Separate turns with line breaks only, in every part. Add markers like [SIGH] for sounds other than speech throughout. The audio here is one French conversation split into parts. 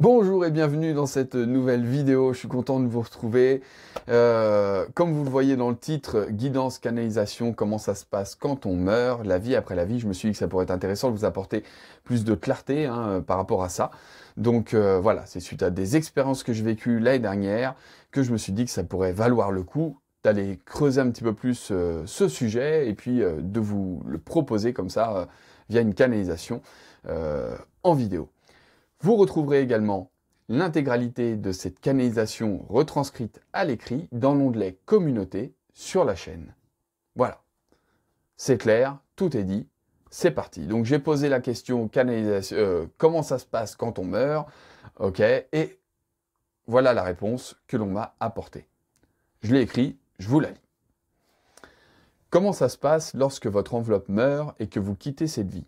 Bonjour et bienvenue dans cette nouvelle vidéo, je suis content de vous retrouver. Euh, comme vous le voyez dans le titre, guidance, canalisation, comment ça se passe quand on meurt, la vie après la vie, je me suis dit que ça pourrait être intéressant de vous apporter plus de clarté hein, par rapport à ça. Donc euh, voilà, c'est suite à des expériences que j'ai vécues l'année dernière que je me suis dit que ça pourrait valoir le coup d'aller creuser un petit peu plus euh, ce sujet et puis de vous le proposer comme ça via une canalisation en vidéo. Vous retrouverez également l'intégralité de cette canalisation retranscrite à l'écrit dans l'onglet Communauté sur la chaîne. Voilà. C'est clair, tout est dit, c'est parti. Donc j'ai posé la question canalisation, euh, comment ça se passe quand on meurt, ok, et voilà la réponse que l'on m'a apportée. Je l'ai écrit, je vous la lis. Comment ça se passe lorsque votre enveloppe meurt et que vous quittez cette vie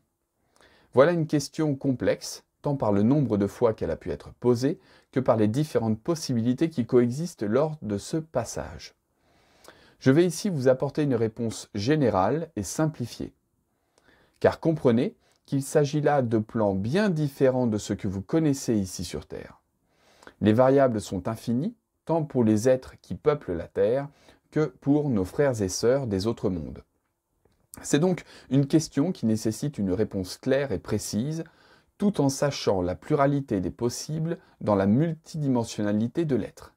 Voilà une question complexe tant par le nombre de fois qu'elle a pu être posée que par les différentes possibilités qui coexistent lors de ce passage. Je vais ici vous apporter une réponse générale et simplifiée. Car comprenez qu'il s'agit là de plans bien différents de ce que vous connaissez ici sur Terre. Les variables sont infinies, tant pour les êtres qui peuplent la Terre que pour nos frères et sœurs des autres mondes. C'est donc une question qui nécessite une réponse claire et précise, tout en sachant la pluralité des possibles dans la multidimensionnalité de l'être.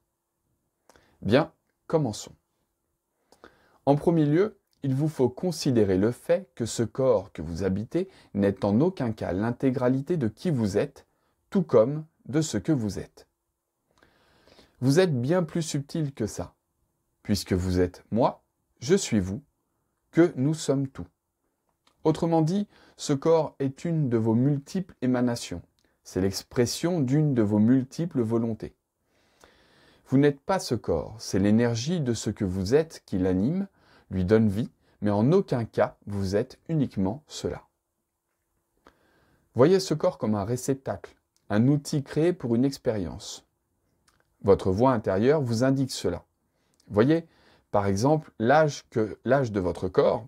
Bien, commençons. En premier lieu, il vous faut considérer le fait que ce corps que vous habitez n'est en aucun cas l'intégralité de qui vous êtes, tout comme de ce que vous êtes. Vous êtes bien plus subtil que ça, puisque vous êtes moi, je suis vous, que nous sommes tout. Autrement dit, ce corps est une de vos multiples émanations. C'est l'expression d'une de vos multiples volontés. Vous n'êtes pas ce corps, c'est l'énergie de ce que vous êtes qui l'anime, lui donne vie, mais en aucun cas vous êtes uniquement cela. Voyez ce corps comme un réceptacle, un outil créé pour une expérience. Votre voix intérieure vous indique cela. Voyez, par exemple, l'âge de votre corps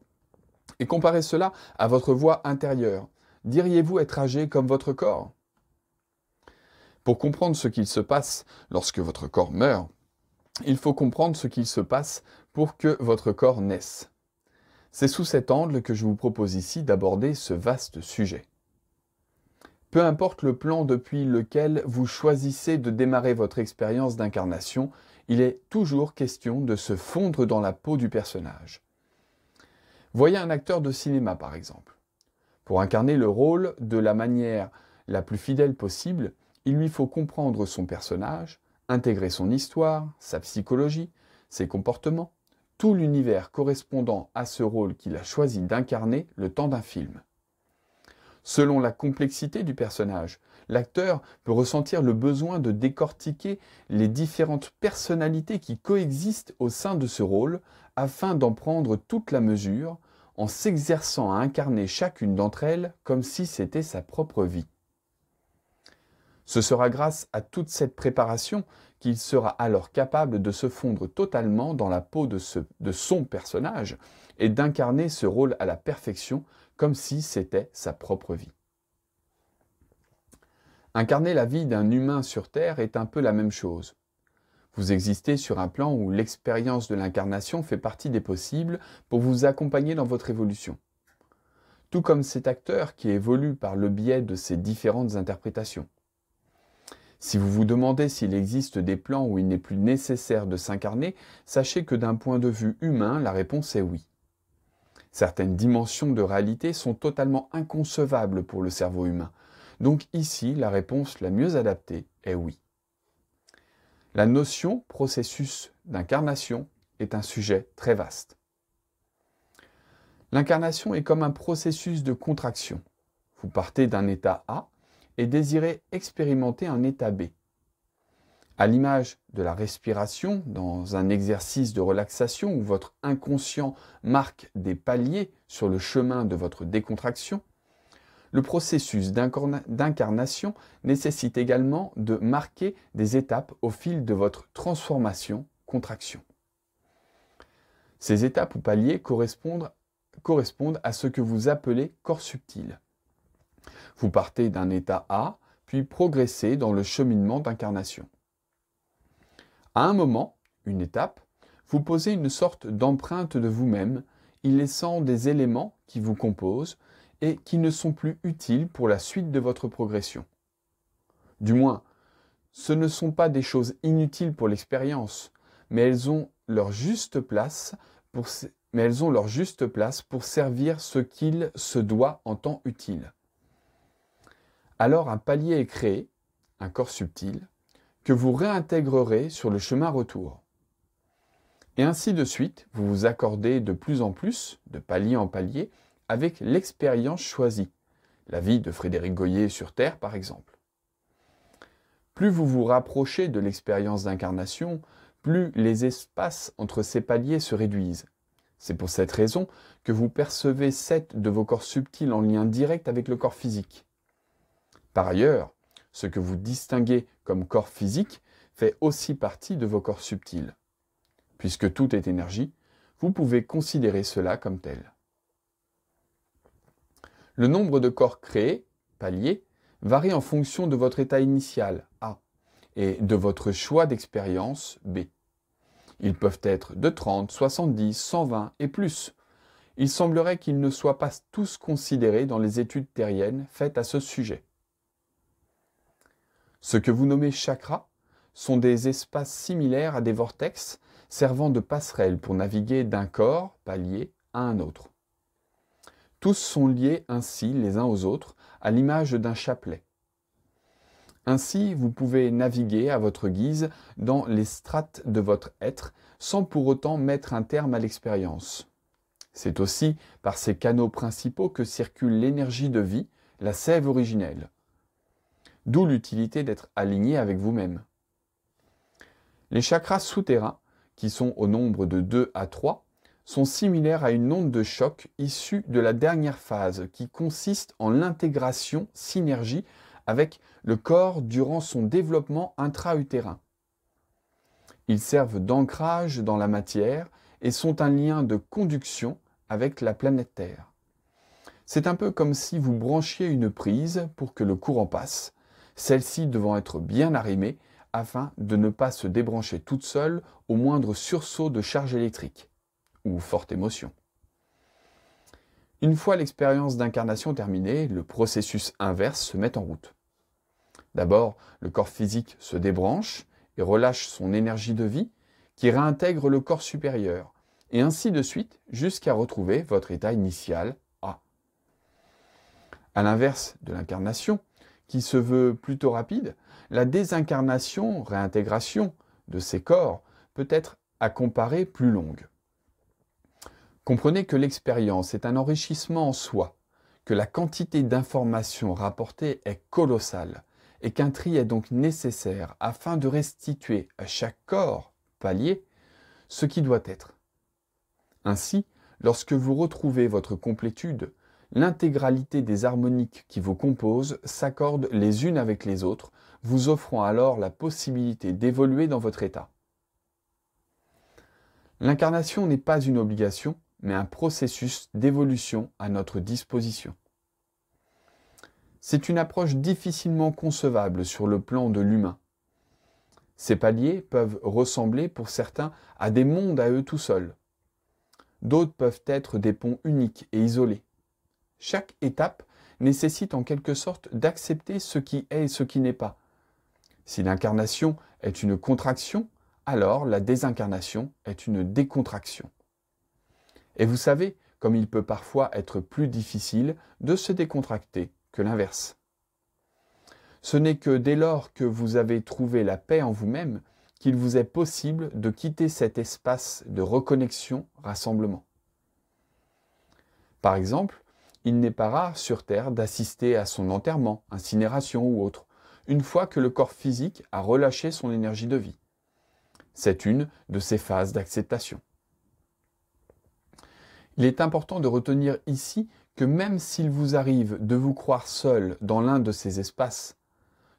et comparez cela à votre voix intérieure. Diriez-vous être âgé comme votre corps Pour comprendre ce qu'il se passe lorsque votre corps meurt, il faut comprendre ce qu'il se passe pour que votre corps naisse. C'est sous cet angle que je vous propose ici d'aborder ce vaste sujet. Peu importe le plan depuis lequel vous choisissez de démarrer votre expérience d'incarnation, il est toujours question de se fondre dans la peau du personnage. Voyez un acteur de cinéma par exemple. Pour incarner le rôle de la manière la plus fidèle possible, il lui faut comprendre son personnage, intégrer son histoire, sa psychologie, ses comportements, tout l'univers correspondant à ce rôle qu'il a choisi d'incarner le temps d'un film. Selon la complexité du personnage, l'acteur peut ressentir le besoin de décortiquer les différentes personnalités qui coexistent au sein de ce rôle afin d'en prendre toute la mesure en s'exerçant à incarner chacune d'entre elles comme si c'était sa propre vie. Ce sera grâce à toute cette préparation qu'il sera alors capable de se fondre totalement dans la peau de, de son personnage et d'incarner ce rôle à la perfection comme si c'était sa propre vie. Incarner la vie d'un humain sur Terre est un peu la même chose, vous existez sur un plan où l'expérience de l'incarnation fait partie des possibles pour vous accompagner dans votre évolution. Tout comme cet acteur qui évolue par le biais de ses différentes interprétations. Si vous vous demandez s'il existe des plans où il n'est plus nécessaire de s'incarner, sachez que d'un point de vue humain, la réponse est oui. Certaines dimensions de réalité sont totalement inconcevables pour le cerveau humain. Donc ici, la réponse la mieux adaptée est oui. La notion processus d'incarnation est un sujet très vaste. L'incarnation est comme un processus de contraction. Vous partez d'un état A et désirez expérimenter un état B. À l'image de la respiration, dans un exercice de relaxation où votre inconscient marque des paliers sur le chemin de votre décontraction, le processus d'incarnation nécessite également de marquer des étapes au fil de votre transformation-contraction. Ces étapes ou paliers correspondent, à ce que vous appelez corps subtil. Vous partez d'un état A, puis progressez dans le cheminement d'incarnation. À un moment, une étape, vous posez une sorte d'empreinte de vous-même, y laissant des éléments qui vous composent, et qui ne sont plus utiles pour la suite de votre progression. Du moins, ce ne sont pas des choses inutiles pour l'expérience, mais elles ont leur juste place pour, servir ce qu'il se doit en temps utile. Alors un palier est créé, un corps subtil, que vous réintégrerez sur le chemin retour. Et ainsi de suite, vous vous accordez de plus en plus, de palier en palier, avec l'expérience choisie, la vie de Frédéric Goyer sur Terre par exemple. Plus vous vous rapprochez de l'expérience d'incarnation, plus les espaces entre ces paliers se réduisent. C'est pour cette raison que vous percevez sept de vos corps subtils en lien direct avec le corps physique. Par ailleurs, ce que vous distinguez comme corps physique fait aussi partie de vos corps subtils. Puisque tout est énergie, vous pouvez considérer cela comme tel. Le nombre de corps créés, paliers, varie en fonction de votre état initial, A, et de votre choix d'expérience, B. Ils peuvent être de 30, 70, 120 et plus. Il semblerait qu'ils ne soient pas tous considérés dans les études terriennes faites à ce sujet. Ce que vous nommez chakras sont des espaces similaires à des vortex servant de passerelles pour naviguer d'un corps, palier, à un autre. Tous sont liés ainsi les uns aux autres, à l'image d'un chapelet. Ainsi, vous pouvez naviguer à votre guise dans les strates de votre être sans pour autant mettre un terme à l'expérience. C'est aussi par ces canaux principaux que circule l'énergie de vie, la sève originelle. D'où l'utilité d'être aligné avec vous-même. Les chakras souterrains, qui sont au nombre de 2 à 3, sont similaires à une onde de choc issue de la dernière phase qui consiste en l'intégration synergie avec le corps durant son développement intra-utérin. Ils servent d'ancrage dans la matière et sont un lien de conduction avec la planète Terre. C'est un peu comme si vous branchiez une prise pour que le courant passe, celle-ci devant être bien arrimée afin de ne pas se débrancher toute seule au moindre sursaut de charge électrique ou forte émotion. Une fois l'expérience d'incarnation terminée, le processus inverse se met en route. D'abord, le corps physique se débranche et relâche son énergie de vie qui réintègre le corps supérieur, et ainsi de suite jusqu'à retrouver votre état initial A. À l'inverse de l'incarnation, qui se veut plutôt rapide, la désincarnation, réintégration de ces corps peut être à comparer plus longue. Comprenez que l'expérience est un enrichissement en soi, que la quantité d'informations rapportées est colossale et qu'un tri est donc nécessaire afin de restituer à chaque corps, palier, ce qui doit être. Ainsi, lorsque vous retrouvez votre complétude, l'intégralité des harmoniques qui vous composent s'accordent les unes avec les autres, vous offrant alors la possibilité d'évoluer dans votre état. L'incarnation n'est pas une obligation, mais un processus d'évolution à notre disposition. C'est une approche difficilement concevable sur le plan de l'humain. Ces paliers peuvent ressembler pour certains à des mondes à eux tout seuls. D'autres peuvent être des ponts uniques et isolés. Chaque étape nécessite en quelque sorte d'accepter ce qui est et ce qui n'est pas. Si l'incarnation est une contraction, alors la désincarnation est une décontraction. Et vous savez, comme il peut parfois être plus difficile de se décontracter que l'inverse. Ce n'est que dès lors que vous avez trouvé la paix en vous-même qu'il vous est possible de quitter cet espace de reconnexion-rassemblement. Par exemple, il n'est pas rare sur Terre d'assister à son enterrement, incinération ou autre, une fois que le corps physique a relâché son énergie de vie. C'est une de ces phases d'acceptation. Il est important de retenir ici que même s'il vous arrive de vous croire seul dans l'un de ces espaces,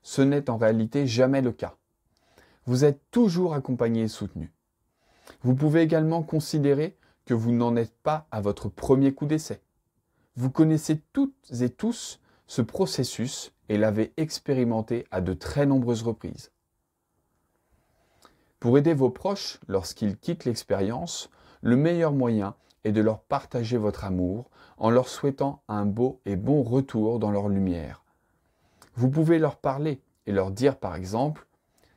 ce n'est en réalité jamais le cas. Vous êtes toujours accompagné et soutenu. Vous pouvez également considérer que vous n'en êtes pas à votre premier coup d'essai. Vous connaissez toutes et tous ce processus et l'avez expérimenté à de très nombreuses reprises. Pour aider vos proches lorsqu'ils quittent l'expérience, le meilleur moyen et de leur partager votre amour en leur souhaitant un beau et bon retour dans leur lumière. Vous pouvez leur parler et leur dire par exemple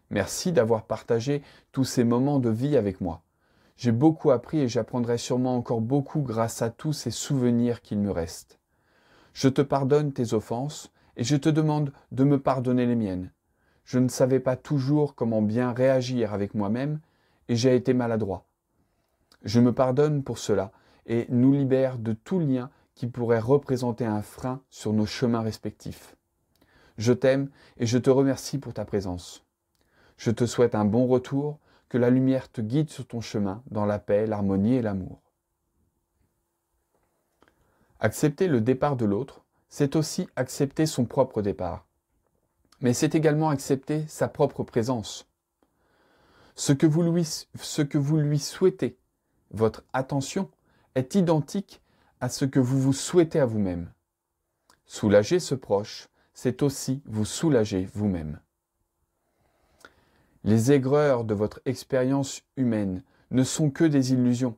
Merci d'avoir partagé tous ces moments de vie avec moi. J'ai beaucoup appris et j'apprendrai sûrement encore beaucoup grâce à tous ces souvenirs qu'il me reste. Je te pardonne tes offenses et je te demande de me pardonner les miennes. Je ne savais pas toujours comment bien réagir avec moi-même et j'ai été maladroit. Je me pardonne pour cela et nous libère de tout lien qui pourrait représenter un frein sur nos chemins respectifs. Je t'aime et je te remercie pour ta présence. Je te souhaite un bon retour, que la lumière te guide sur ton chemin dans la paix, l'harmonie et l'amour. Accepter le départ de l'autre, c'est aussi accepter son propre départ. Mais c'est également accepter sa propre présence. Ce que vous lui, ce que vous lui souhaitez votre attention est identique à ce que vous vous souhaitez à vous-même. Soulager ce proche, c'est aussi vous soulager vous-même. Les aigreurs de votre expérience humaine ne sont que des illusions,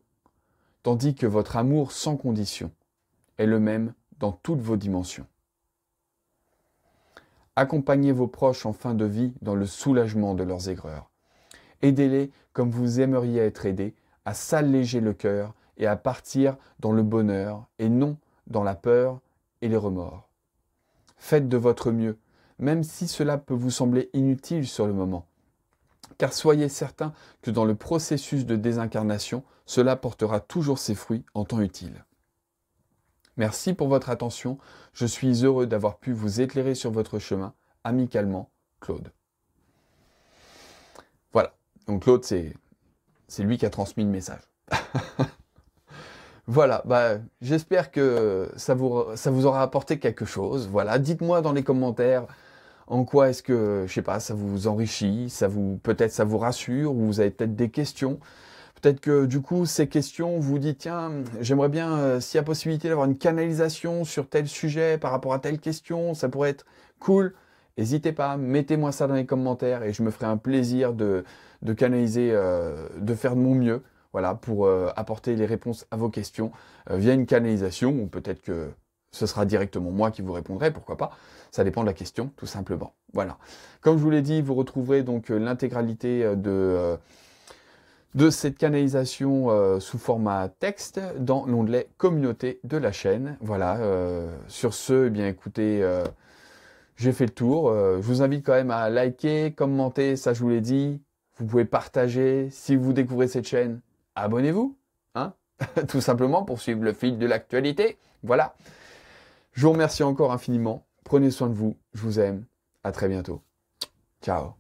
tandis que votre amour sans condition est le même dans toutes vos dimensions. Accompagnez vos proches en fin de vie dans le soulagement de leurs aigreurs. Aidez-les comme vous aimeriez être aidés à s'alléger le cœur et à partir dans le bonheur et non dans la peur et les remords. Faites de votre mieux, même si cela peut vous sembler inutile sur le moment. Car soyez certain que dans le processus de désincarnation, cela portera toujours ses fruits en temps utile. Merci pour votre attention, je suis heureux d'avoir pu vous éclairer sur votre chemin, amicalement, Claude. Voilà, donc Claude c'est c'est lui qui a transmis le message. [LAUGHS] voilà, bah, j'espère que ça vous, ça vous aura apporté quelque chose. Voilà, dites-moi dans les commentaires en quoi est-ce que, je sais pas, ça vous enrichit, ça vous, peut-être ça vous rassure, ou vous avez peut-être des questions. Peut-être que du coup, ces questions vous dit tiens, j'aimerais bien, euh, s'il y a possibilité d'avoir une canalisation sur tel sujet par rapport à telle question, ça pourrait être cool. N'hésitez pas, mettez-moi ça dans les commentaires et je me ferai un plaisir de, canaliser, euh, de faire de mon mieux voilà, pour euh, apporter les réponses à vos questions euh, via une canalisation, ou peut-être que ce sera directement moi qui vous répondrai, pourquoi pas, ça dépend de la question, tout simplement. Voilà. Comme je vous l'ai dit, vous retrouverez donc l'intégralité de, cette canalisation sous format texte dans l'onglet communauté de la chaîne. Voilà. sur ce, eh bien écoutez j'ai fait le tour. Euh, je vous invite quand même à liker, commenter, ça je vous l'ai dit. Vous pouvez partager. Si vous découvrez cette chaîne, abonnez-vous. Hein [LAUGHS] Tout simplement pour suivre le fil de l'actualité. Voilà. Je vous remercie encore infiniment. Prenez soin de vous. Je vous aime. À très bientôt. Ciao.